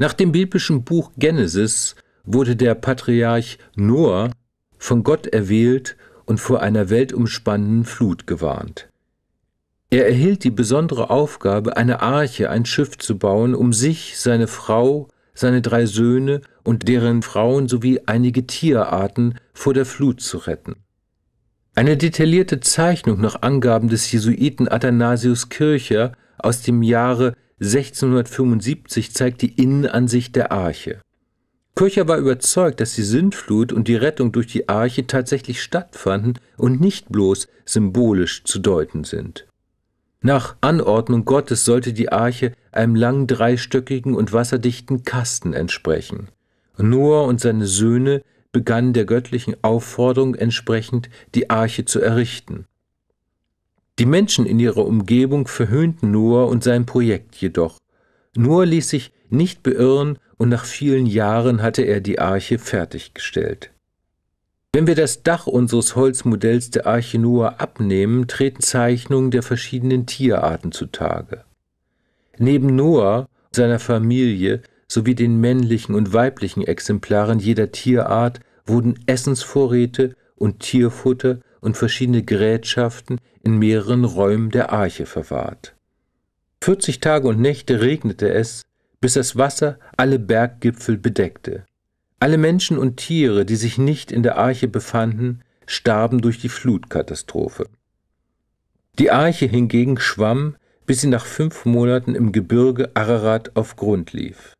Nach dem biblischen Buch Genesis wurde der Patriarch Noah von Gott erwählt und vor einer weltumspannenden Flut gewarnt. Er erhielt die besondere Aufgabe, eine Arche, ein Schiff zu bauen, um sich, seine Frau, seine drei Söhne und deren Frauen sowie einige Tierarten vor der Flut zu retten. Eine detaillierte Zeichnung nach Angaben des Jesuiten Athanasius Kircher aus dem Jahre 1675 zeigt die Innenansicht der Arche. Köcher war überzeugt, dass die Sintflut und die Rettung durch die Arche tatsächlich stattfanden und nicht bloß symbolisch zu deuten sind. Nach Anordnung Gottes sollte die Arche einem langen dreistöckigen und wasserdichten Kasten entsprechen. Noah und seine Söhne begannen der göttlichen Aufforderung entsprechend, die Arche zu errichten. Die Menschen in ihrer Umgebung verhöhnten Noah und sein Projekt jedoch. Noah ließ sich nicht beirren und nach vielen Jahren hatte er die Arche fertiggestellt. Wenn wir das Dach unseres Holzmodells der Arche Noah abnehmen, treten Zeichnungen der verschiedenen Tierarten zutage. Neben Noah und seiner Familie sowie den männlichen und weiblichen Exemplaren jeder Tierart wurden Essensvorräte und Tierfutter und verschiedene Gerätschaften in mehreren Räumen der Arche verwahrt. 40 Tage und Nächte regnete es, bis das Wasser alle Berggipfel bedeckte. Alle Menschen und Tiere, die sich nicht in der Arche befanden, starben durch die Flutkatastrophe. Die Arche hingegen schwamm, bis sie nach fünf Monaten im Gebirge Ararat auf Grund lief.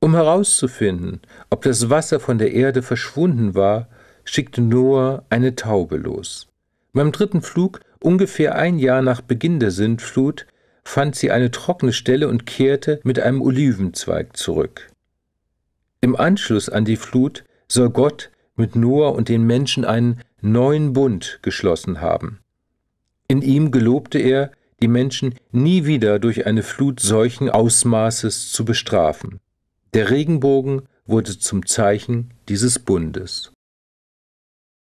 Um herauszufinden, ob das Wasser von der Erde verschwunden war schickte Noah eine Taube los. Beim dritten Flug, ungefähr ein Jahr nach Beginn der Sintflut, fand sie eine trockene Stelle und kehrte mit einem Olivenzweig zurück. Im Anschluss an die Flut soll Gott mit Noah und den Menschen einen neuen Bund geschlossen haben. In ihm gelobte er, die Menschen nie wieder durch eine Flut solchen Ausmaßes zu bestrafen. Der Regenbogen wurde zum Zeichen dieses Bundes.